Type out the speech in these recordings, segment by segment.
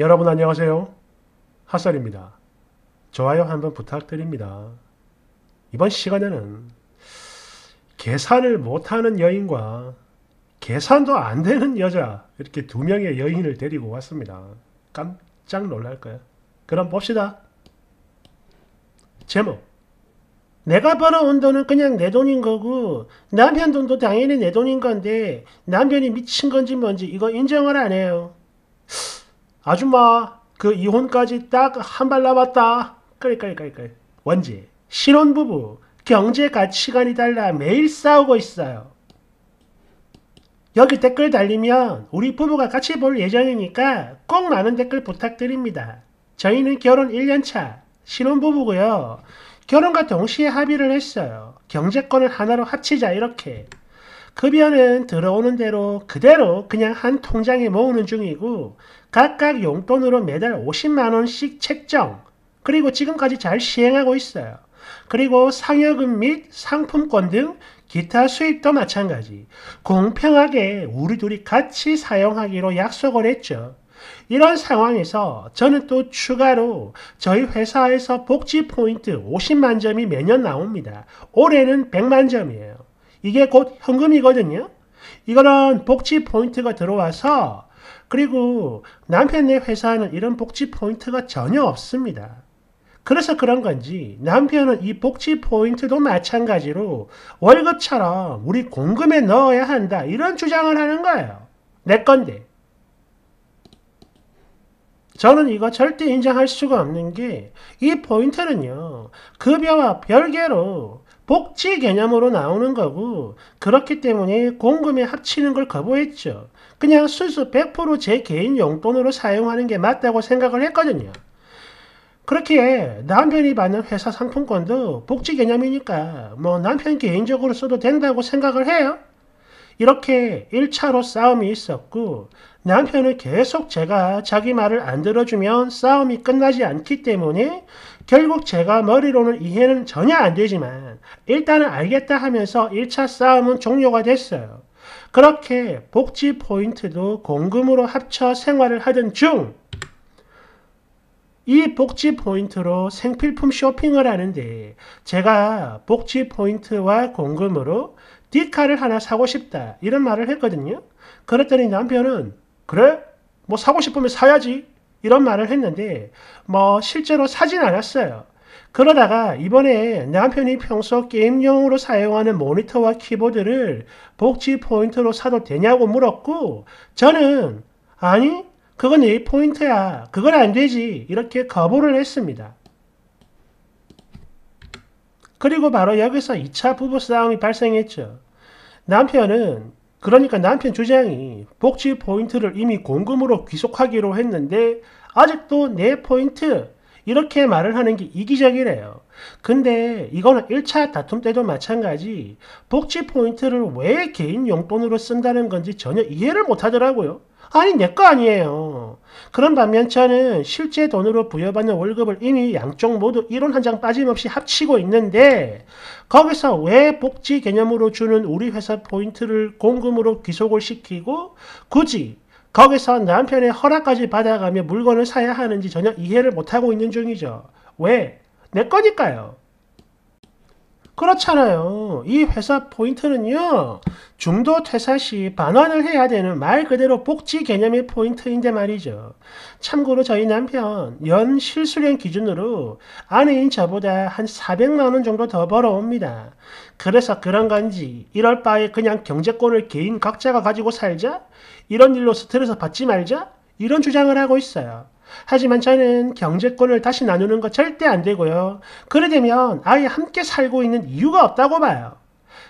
여러분 안녕하세요. 핫설입니다. 좋아요 한번 부탁드립니다. 이번 시간에는 계산을 못하는 여인과 계산도 안 되는 여자 이렇게 두 명의 여인을 데리고 왔습니다. 깜짝 놀랄 거야. 그럼 봅시다. 제목 내가 벌어온 돈은 그냥 내 돈인 거고 남편 돈도 당연히 내 돈인 건데 남편이 미친 건지 뭔지 이거 인정을 안 해요. 아줌마 그 이혼까지 딱 한 발 남았다. 끌끌끌끌. 원지 신혼부부 경제 가치관이 달라 매일 싸우고 있어요. 여기 댓글 달리면 우리 부부가 같이 볼 예정이니까 꼭 많은 댓글 부탁드립니다. 저희는 결혼 1년차 신혼부부고요. 결혼과 동시에 합의를 했어요. 경제권을 하나로 합치자 이렇게. 급여는 들어오는 대로 그대로 그냥 한 통장에 모으는 중이고 각각 용돈으로 매달 50만원씩 책정 그리고 지금까지 잘 시행하고 있어요. 그리고 상여금 및 상품권 등 기타 수입도 마찬가지 공평하게 우리 둘이 같이 사용하기로 약속을 했죠. 이런 상황에서 저는 또 추가로 저희 회사에서 복지 포인트 50만 점이 매년 나옵니다. 올해는 100만 점이에요. 이게 곧 현금이거든요. 이거는 복지 포인트가 들어와서 그리고 남편의 회사는 이런 복지 포인트가 전혀 없습니다. 그래서 그런 건지 남편은 이 복지 포인트도 마찬가지로 월급처럼 우리 공금에 넣어야 한다 이런 주장을 하는 거예요. 내 건데. 저는 이거 절대 인정할 수가 없는 게 이 포인트는요. 급여와 별개로 복지 개념으로 나오는 거고 그렇기 때문에 공금에 합치는 걸 거부했죠. 그냥 순수 100%제 개인 용돈으로 사용하는 게 맞다고 생각을 했거든요. 그렇게 남편이 받는 회사 상품권도 복지 개념이니까 뭐 남편 개인적으로 써도 된다고 생각을 해요. 이렇게 1차로 싸움이 있었고 남편을 계속 제가 자기 말을 안 들어주면 싸움이 끝나지 않기 때문에 결국 제가 머리로는 이해는 전혀 안 되지만 일단은 알겠다 하면서 1차 싸움은 종료가 됐어요. 그렇게 복지 포인트도 공금으로 합쳐 생활을 하던 중 이 복지 포인트로 생필품 쇼핑을 하는데 제가 복지 포인트와 공금으로 디카를 하나 사고 싶다 이런 말을 했거든요. 그랬더니 남편은 그래? 뭐 사고 싶으면 사야지. 이런 말을 했는데 뭐 실제로 사진 않았어요. 그러다가 이번에 남편이 평소 게임용으로 사용하는 모니터와 키보드를 복지 포인트로 사도 되냐고 물었고 저는 아니 그건 내 포인트야 그건 안 되지 이렇게 거부를 했습니다. 그리고 바로 여기서 2차 부부싸움이 발생했죠. 남편은 그러니까 남편 주장이 복지 포인트를 이미 공금으로 귀속하기로 했는데 아직도 내 네 포인트 이렇게 말을 하는 게 이기적이래요. 근데 이거는 1차 다툼 때도 마찬가지 복지 포인트를 왜 개인 용돈으로 쓴다는 건지 전혀 이해를 못 하더라고요. 아니 내 거 아니에요. 그런 반면 저는 실제 돈으로 부여받는 월급을 이미 양쪽 모두 이론 한 장 빠짐없이 합치고 있는데 거기서 왜 복지 개념으로 주는 우리 회사 포인트를 공금으로 귀속을 시키고 굳이 거기서 남편의 허락까지 받아가며 물건을 사야 하는지 전혀 이해를 못하고 있는 중이죠. 왜? 내 거니까요. 그렇잖아요. 이 회사 포인트는요. 중도 퇴사 시 반환을 해야 되는 말 그대로 복지 개념의 포인트인데 말이죠. 참고로 저희 남편 연 실수령 기준으로 아내인 저보다 한 400만원 정도 더 벌어옵니다. 그래서 그런 건지 이럴 바에 그냥 경제권을 개인 각자가 가지고 살자? 이런 일로 스트레스 받지 말자? 이런 주장을 하고 있어요. 하지만 저는 경제권을 다시 나누는 거 절대 안 되고요. 그래 되면 아예 함께 살고 있는 이유가 없다고 봐요.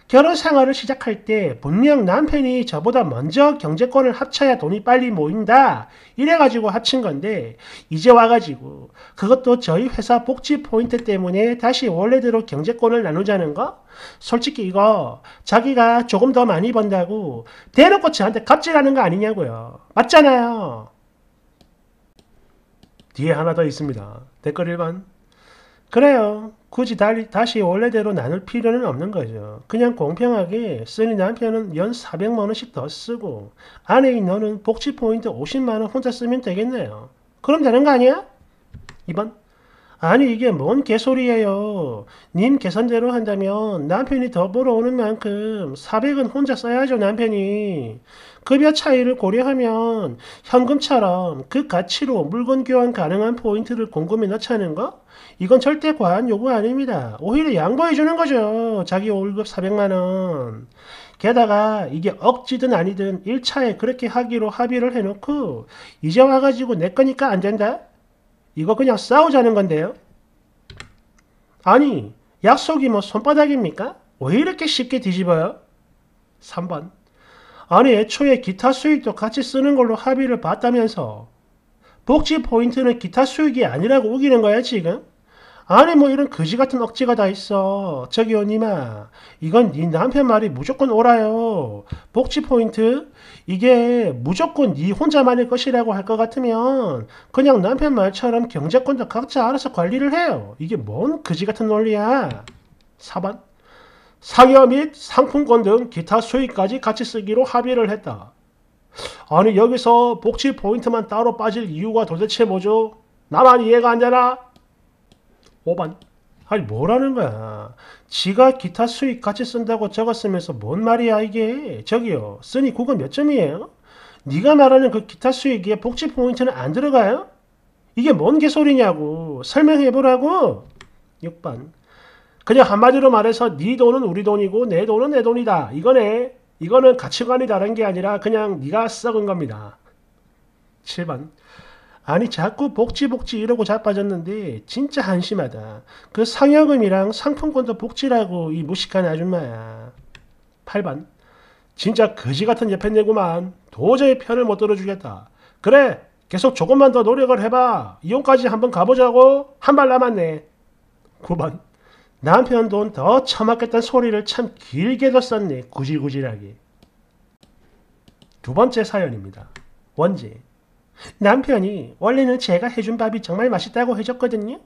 결혼 생활을 시작할 때 분명 남편이 저보다 먼저 경제권을 합쳐야 돈이 빨리 모인다 이래가지고 합친 건데 이제 와가지고 그것도 저희 회사 복지 포인트 때문에 다시 원래대로 경제권을 나누자는 거? 솔직히 이거 자기가 조금 더 많이 번다고 대놓고 저한테 갑질하는 거 아니냐고요 맞잖아요 뒤에 하나 더 있습니다. 댓글 1번. 그래요. 굳이 달리, 다시 원래대로 나눌 필요는 없는 거죠. 그냥 공평하게 쓰니 남편은 연 400만원씩 더 쓰고 아내인 너는 복지 포인트 50만원 혼자 쓰면 되겠네요. 그럼 되는 거 아니야? 2번. 아니 이게 뭔 개소리예요. 님 계산대로 한다면 남편이 더 벌어오는 만큼 400은 혼자 써야죠 남편이. 급여 차이를 고려하면 현금처럼 그 가치로 물건 교환 가능한 포인트를 곰곰이 넣자는 거? 이건 절대 과한 요구 아닙니다. 오히려 양보해주는 거죠. 자기 월급 400만원. 게다가 이게 억지든 아니든 1차에 그렇게 하기로 합의를 해놓고 이제 와가지고 내 거니까 안 된다? 이거 그냥 싸우자는 건데요. 아니 약속이 뭐 손바닥입니까? 왜 이렇게 쉽게 뒤집어요? 3번 아니 애초에 기타 수익도 같이 쓰는 걸로 합의를 봤다면서 복지 포인트는 기타 수익이 아니라고 우기는 거야 지금? 아니 뭐 이런 거지 같은 억지가 다 있어. 저기 언니마 이건 네 남편 말이 무조건 옳아요. 복지 포인트 이게 무조건 네 혼자만의 것이라고 할 것 같으면 그냥 남편 말처럼 경제권도 각자 알아서 관리를 해요. 이게 뭔 거지 같은 논리야. 4번 상여 및 상품권 등 기타 수익까지 같이 쓰기로 합의를 했다. 아니 여기서 복지 포인트만 따로 빠질 이유가 도대체 뭐죠? 나만 이해가 안 되나? 5번 아니 뭐라는 거야 지가 기타 수익 같이 쓴다고 적었으면서 뭔 말이야 이게 저기요 쓰니 그거 몇 점이에요? 네가 말하는 그 기타 수익에 복지 포인트는 안 들어가요? 이게 뭔 개소리냐고 설명해보라고 6번 그냥 한마디로 말해서 네 돈은 우리 돈이고 내 돈은 내 돈이다 이거네 이거는 가치관이 다른 게 아니라 그냥 네가 썩은 겁니다 7번 아니 자꾸 복지복지 이러고 자빠졌는데 진짜 한심하다. 그 상여금이랑 상품권도 복지라고 이 무식한 아줌마야. 8번 진짜 거지같은 옆에내구만 도저히 편을 못 들어주겠다. 그래 계속 조금만 더 노력을 해봐. 이혼까지 한번 가보자고 한 발 남았네. 9번 남편 돈 더 처맞겠다는 소리를 참 길게도 썼네. 구질구질하게. 두 번째 사연입니다. 원지 남편이 원래는 제가 해준 밥이 정말 맛있다고 해줬거든요.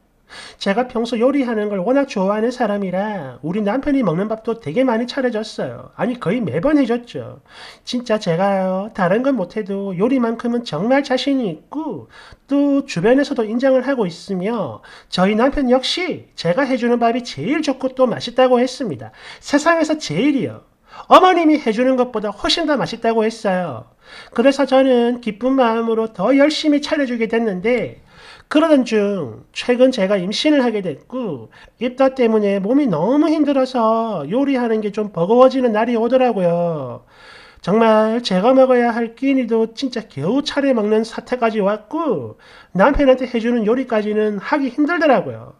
제가 평소 요리하는 걸 워낙 좋아하는 사람이라 우리 남편이 먹는 밥도 되게 많이 차려줬어요. 아니 거의 매번 해줬죠. 진짜 제가요 다른 건 못해도 요리만큼은 정말 자신이 있고 또 주변에서도 인정을 하고 있으며 저희 남편 역시 제가 해주는 밥이 제일 좋고 또 맛있다고 했습니다. 세상에서 제일이요. 어머님이 해주는 것보다 훨씬 더 맛있다고 했어요. 그래서 저는 기쁜 마음으로 더 열심히 차려주게 됐는데 그러던 중 최근 제가 임신을 하게 됐고 입다 때문에 몸이 너무 힘들어서 요리하는 게 좀 버거워지는 날이 오더라고요. 정말 제가 먹어야 할 끼니도 진짜 겨우 차려 먹는 사태까지 왔고 남편한테 해주는 요리까지는 하기 힘들더라고요.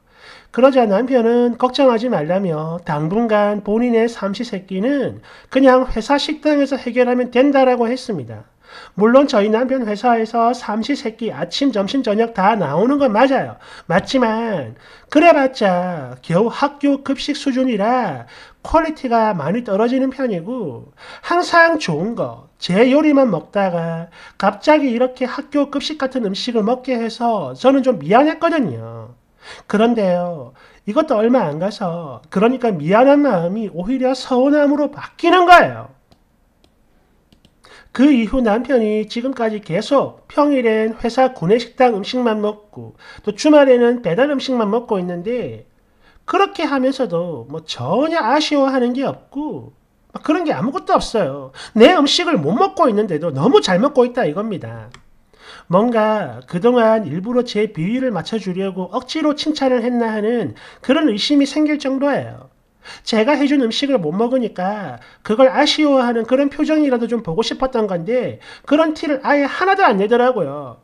그러자 남편은 걱정하지 말라며 당분간 본인의 삼시세끼는 그냥 회사 식당에서 해결하면 된다라고 했습니다. 물론 저희 남편 회사에서 삼시세끼 아침, 점심, 저녁 다 나오는 건 맞아요. 맞지만 그래봤자 겨우 학교 급식 수준이라 퀄리티가 많이 떨어지는 편이고 항상 좋은 거, 제 요리만 먹다가 갑자기 이렇게 학교 급식 같은 음식을 먹게 해서 저는 좀 미안했거든요. 그런데요. 이것도 얼마 안 가서 그러니까 미안한 마음이 오히려 서운함으로 바뀌는 거예요. 그 이후 남편이 지금까지 계속 평일엔 회사 구내식당 음식만 먹고 또 주말에는 배달 음식만 먹고 있는데 그렇게 하면서도 뭐 전혀 아쉬워하는 게 없고 그런 게 아무것도 없어요. 내 음식을 못 먹고 있는데도 너무 잘 먹고 있다 이겁니다. 뭔가 그동안 일부러 제 비위를 맞춰주려고 억지로 칭찬을 했나 하는 그런 의심이 생길 정도예요. 제가 해준 음식을 못 먹으니까 그걸 아쉬워하는 그런 표정이라도 좀 보고 싶었던 건데 그런 티를 아예 하나도 안 내더라고요.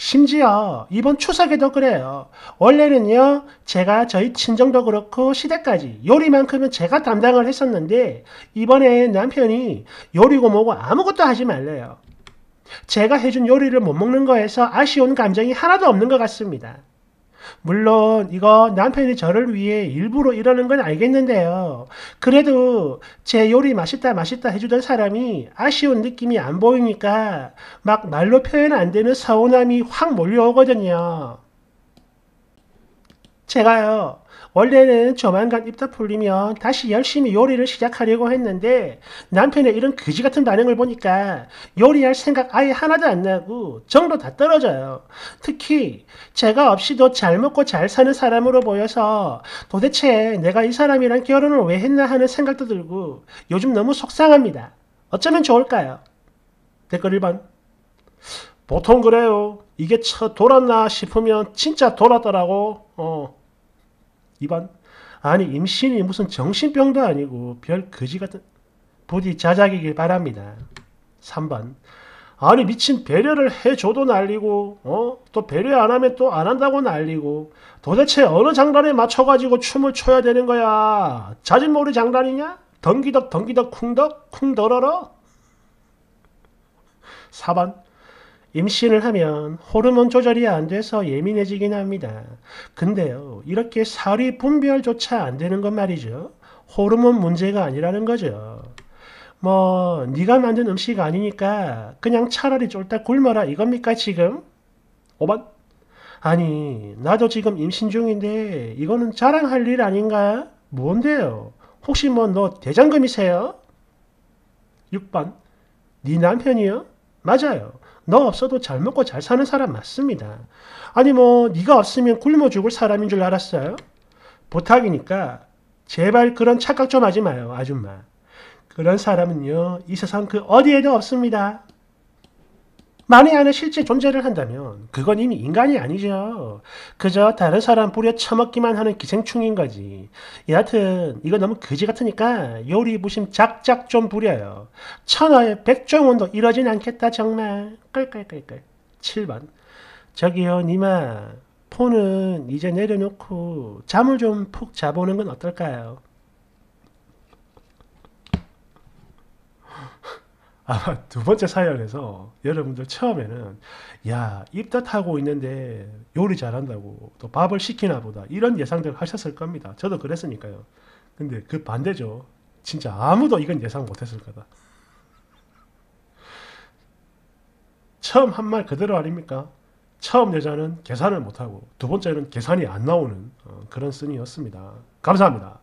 심지어 이번 추석에도 그래요. 원래는요, 제가 저희 친정도 그렇고 시댁까지 요리만큼은 제가 담당을 했었는데, 이번에 남편이 요리고 뭐고 아무것도 하지 말래요. 제가 해준 요리를 못 먹는 거에서 아쉬운 감정이 하나도 없는 것 같습니다. 물론 이거 남편이 저를 위해 일부러 이러는 건 알겠는데요. 그래도 제 요리 맛있다 맛있다 해주던 사람이 아쉬운 느낌이 안 보이니까 막 말로 표현 안 되는 서운함이 확 몰려오거든요. 제가요. 원래는 조만간 입다 풀리면 다시 열심히 요리를 시작하려고 했는데 남편의 이런 그지 같은 반응을 보니까 요리할 생각 아예 하나도 안 나고 정도 다 떨어져요. 특히 제가 없이도 잘 먹고 잘 사는 사람으로 보여서 도대체 내가 이 사람이랑 결혼을 왜 했나 하는 생각도 들고 요즘 너무 속상합니다. 어쩌면 좋을까요? 댓글 1번. 보통 그래요. 이게 차 돌았나 싶으면 진짜 돌았더라고. 어. 2번 아니 임신이 무슨 정신병도 아니고 별 거지 같은 부디 자작이길 바랍니다. 3번 아니 미친 배려를 해줘도 날리고 어? 또 배려 안 하면 또 안 한다고 날리고 도대체 어느 장단에 맞춰가지고 춤을 춰야 되는 거야 자진모이 장단이냐? 덩기덕 덩기덕 쿵덕 쿵더러러 4번 임신을 하면 호르몬 조절이 안 돼서 예민해지긴 합니다. 근데요, 이렇게 살이 분별조차 안 되는 건 말이죠. 호르몬 문제가 아니라는 거죠. 뭐 네가 만든 음식 아니니까 그냥 차라리 쫄딱 굶어라 이겁니까 지금? 오반? 아니 나도 지금 임신 중인데 이거는 자랑할 일 아닌가? 뭔데요? 혹시 뭐 너 대장금이세요? 6번 네 남편이요? 맞아요. 너 없어도 잘 먹고 잘 사는 사람 맞습니다. 아니 뭐 네가 없으면 굶어 죽을 사람인 줄 알았어요? 부탁이니까 제발 그런 착각 좀 하지 마요, 아줌마. 그런 사람은요, 이 세상 그 어디에도 없습니다. 만에 안에 실제 존재를 한다면 그건 이미 인간이 아니죠. 그저 다른 사람 뿌려 처먹기만 하는 기생충인 거지. 여하튼 이거 너무 거지 같으니까 요리부심 작작 좀 부려요. 천하의 백종원도 이러진 않겠다 정말. 끌끌끌끌. 7번. 저기요 니마 폰은 이제 내려놓고 잠을 좀 푹 자보는 건 어떨까요? 아마 두 번째 사연에서 여러분들 처음에는 야 입덧하고 있는데 요리 잘한다고 또 밥을 시키나 보다 이런 예상들 하셨을 겁니다. 저도 그랬으니까요. 근데 그 반대죠. 진짜 아무도 이건 예상 못했을 거다. 처음 한 말 그대로 아닙니까? 처음 여자는 계산을 못하고 두 번째는 계산이 안 나오는 어, 그런 쓴이었습니다. 감사합니다.